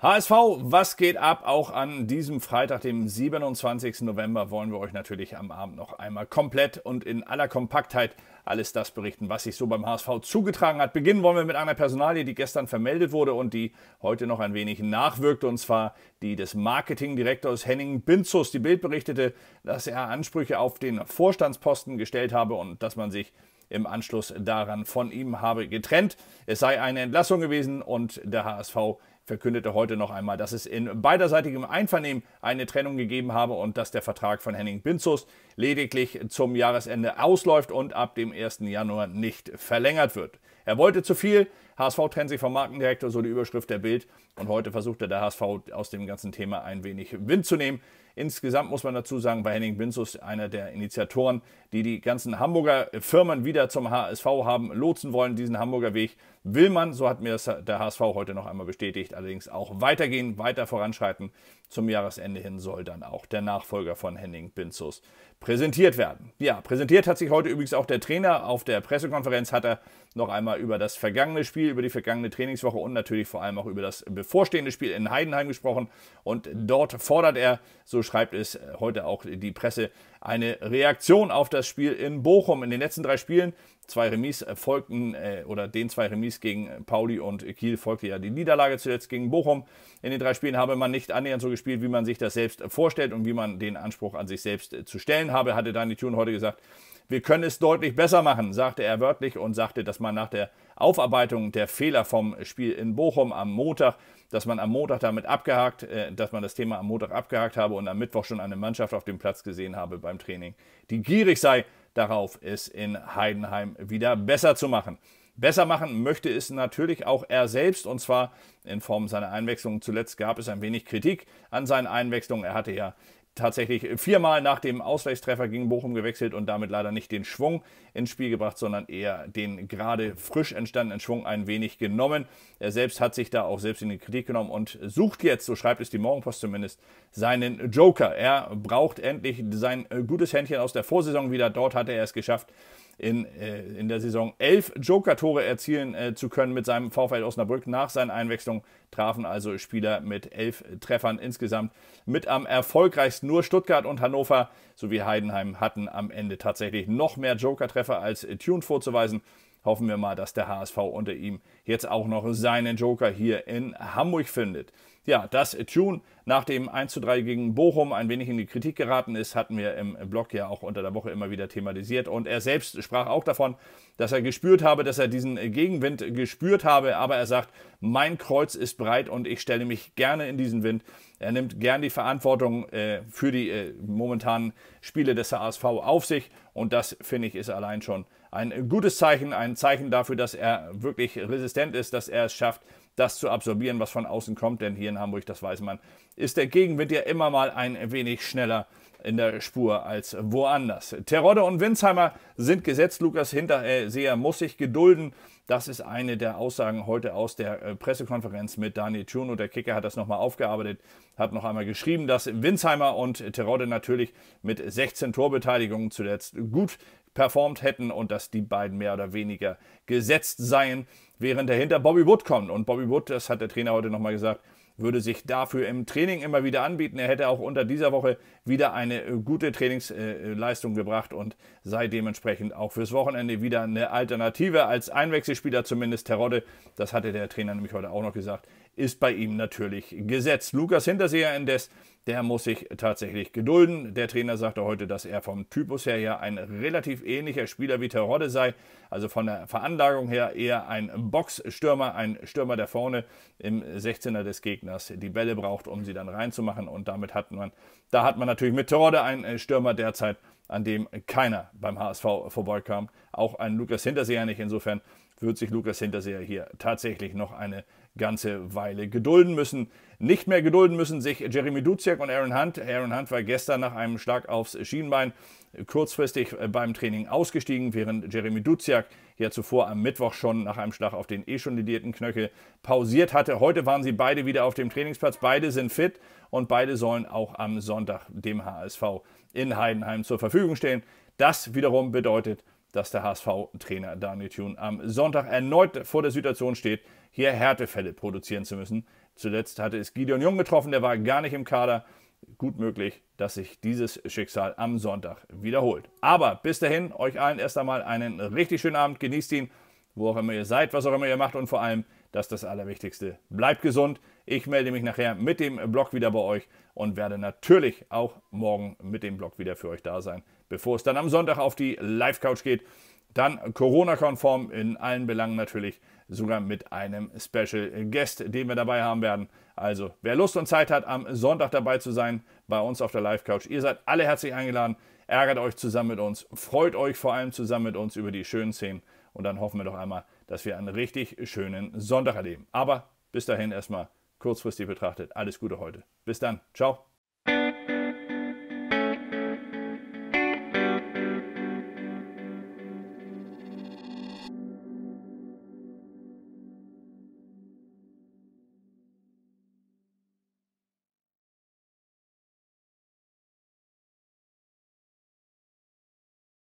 HSV, was geht ab? Auch an diesem Freitag, dem 27. November, wollen wir euch natürlich am Abend noch einmal komplett und in aller Kompaktheit alles das berichten, was sich so beim HSV zugetragen hat. Beginnen wollen wir mit einer Personalie, die gestern vermeldet wurde und die heute noch ein wenig nachwirkte, und zwar die des Marketingdirektors Henning Binzus. Die Bild berichtete, dass er Ansprüche auf den Vorstandsposten gestellt habe und dass man sich im Anschluss daran von ihm habe getrennt. Es sei eine Entlassung gewesen und der HSV verkündete heute noch einmal, dass es in beiderseitigem Einvernehmen eine Trennung gegeben habe und dass der Vertrag von Henning Binzus lediglich zum Jahresende ausläuft und ab dem 1. Januar nicht verlängert wird. Er wollte zu viel. HSV trennt sich vom Markendirektor, so die Überschrift der Bild. Und heute versuchte der HSV aus dem ganzen Thema ein wenig Wind zu nehmen. Insgesamt muss man dazu sagen, bei Henning Binzus, einer der Initiatoren, die die ganzen Hamburger Firmen wieder zum HSV haben lotsen wollen, diesen Hamburger Weg will man, so hat mir das der HSV heute noch einmal bestätigt, allerdings auch weitergehen, weiter voranschreiten. Zum Jahresende hin soll dann auch der Nachfolger von Henning Binzus präsentiert werden. Ja, präsentiert hat sich heute übrigens auch der Trainer. Auf der Pressekonferenz hat er noch einmal über das vergangene Spiel, über die vergangene Trainingswoche und natürlich vor allem auch über das bevorstehende Spiel in Heidenheim gesprochen. Und dort fordert er, so schreibt es heute auch die Presse, eine Reaktion auf das Spiel in Bochum. In den letzten drei Spielen, zwei Remis folgten, äh, oder den zwei Remis gegen Pauli und Kiel folgte ja die Niederlage zuletzt gegen Bochum. In den drei Spielen habe man nicht annähernd so gespielt, wie man sich das selbst vorstellt und wie man den Anspruch an sich selbst zu stellen hat habe, hatte Danny Thune heute gesagt, wir können es deutlich besser machen, sagte er wörtlich und sagte, dass man nach der Aufarbeitung der Fehler vom Spiel in Bochum am Montag, dass man am Montag damit abgehakt, äh, dass man das Thema am Montag abgehakt habe und am Mittwoch schon eine Mannschaft auf dem Platz gesehen habe beim Training, die gierig sei darauf, es in Heidenheim wieder besser zu machen. Besser machen möchte es natürlich auch er selbst und zwar in Form seiner Einwechslung. Zuletzt gab es ein wenig Kritik an seinen Einwechslungen. Er hatte ja tatsächlich viermal nach dem Ausgleichstreffer gegen Bochum gewechselt und damit leider nicht den Schwung ins Spiel gebracht, sondern eher den gerade frisch entstandenen Schwung ein wenig genommen. Er selbst hat sich da auch selbst in die Kritik genommen und sucht jetzt, so schreibt es die Morgenpost zumindest, seinen Joker. Er braucht endlich sein äh, gutes Händchen aus der Vorsaison wieder. Dort hat er es geschafft, in, äh, in der Saison elf Joker-Tore erzielen äh, zu können mit seinem VfL Osnabrück. Nach seinen Einwechslungen trafen also Spieler mit elf Treffern insgesamt. Mit am erfolgreichsten nur Stuttgart und Hannover sowie Heidenheim hatten am Ende tatsächlich noch mehr Joker-Treffer als Tune vorzuweisen hoffen wir mal, dass der HSV unter ihm jetzt auch noch seinen Joker hier in Hamburg findet. Ja, das Tune, nach dem 1:3 gegen Bochum ein wenig in die Kritik geraten ist, hatten wir im Blog ja auch unter der Woche immer wieder thematisiert. Und er selbst sprach auch davon, dass er gespürt habe, dass er diesen Gegenwind gespürt habe. Aber er sagt, mein Kreuz ist breit und ich stelle mich gerne in diesen Wind. Er nimmt gern die Verantwortung äh, für die äh, momentanen Spiele des HSV auf sich. Und das, finde ich, ist allein schon ein gutes Zeichen, ein Zeichen dafür, dass er wirklich resistent ist, dass er es schafft, das zu absorbieren, was von außen kommt. Denn hier in Hamburg, das weiß man, ist der Gegenwind ja immer mal ein wenig schneller in der Spur als woanders. Terodde und Winsheimer sind gesetzt. Lukas Hinterseher muss sich gedulden. Das ist eine der Aussagen heute aus der äh, Pressekonferenz mit Daniel Thun. Und der Kicker hat das nochmal aufgearbeitet, hat noch einmal geschrieben, dass Winsheimer und Terodde natürlich mit 16 Torbeteiligungen zuletzt gut performt hätten und dass die beiden mehr oder weniger gesetzt seien, während dahinter Bobby Wood kommt. Und Bobby Wood, das hat der Trainer heute nochmal gesagt, würde sich dafür im Training immer wieder anbieten. Er hätte auch unter dieser Woche wieder eine äh, gute Trainingsleistung äh, äh, gebracht und sei dementsprechend auch fürs Wochenende wieder eine Alternative als Einwechselspieler, zumindest Terodde. Das hatte der Trainer nämlich heute auch noch gesagt ist bei ihm natürlich gesetzt. Lukas Hinterseher indes, der muss sich tatsächlich gedulden. Der Trainer sagte heute, dass er vom Typus her ja ein relativ ähnlicher Spieler wie Terodde sei. Also von der Veranlagung her eher ein Boxstürmer, ein Stürmer, der vorne im 16er des Gegners die Bälle braucht, um sie dann reinzumachen. Und damit hat man, da hat man natürlich mit Terodde einen Stürmer derzeit, an dem keiner beim HSV vorbeikam. Auch ein Lukas Hinterseher nicht. Insofern wird sich Lukas Hinterseher hier tatsächlich noch eine ganze Weile gedulden müssen. Nicht mehr gedulden müssen sich Jeremy Duziak und Aaron Hunt. Aaron Hunt war gestern nach einem Schlag aufs Schienbein kurzfristig äh, beim Training ausgestiegen, während Jeremy Duziak ja zuvor am Mittwoch schon nach einem Schlag auf den eh schon ledierten Knöchel pausiert hatte. Heute waren sie beide wieder auf dem Trainingsplatz, beide sind fit und beide sollen auch am Sonntag dem HSV in Heidenheim zur Verfügung stehen. Das wiederum bedeutet, dass der HSV-Trainer Daniel Thun am Sonntag erneut vor der Situation steht, hier Härtefälle produzieren zu müssen. Zuletzt hatte es Gideon Jung getroffen, der war gar nicht im Kader gut möglich, dass sich dieses Schicksal am Sonntag wiederholt. Aber bis dahin, euch allen erst einmal einen richtig schönen Abend, genießt ihn, wo auch immer ihr seid, was auch immer ihr macht und vor allem, das ist das Allerwichtigste, bleibt gesund. Ich melde mich nachher mit dem Blog wieder bei euch und werde natürlich auch morgen mit dem Blog wieder für euch da sein, bevor es dann am Sonntag auf die Live-Couch geht. Dann Corona-konform in allen Belangen natürlich, sogar mit einem Special Guest, den wir dabei haben werden. Also, wer Lust und Zeit hat, am Sonntag dabei zu sein, bei uns auf der Live-Couch, ihr seid alle herzlich eingeladen. Ärgert euch zusammen mit uns, freut euch vor allem zusammen mit uns über die schönen Szenen und dann hoffen wir doch einmal, dass wir einen richtig schönen Sonntag erleben. Aber bis dahin erstmal kurzfristig betrachtet, alles Gute heute. Bis dann, ciao.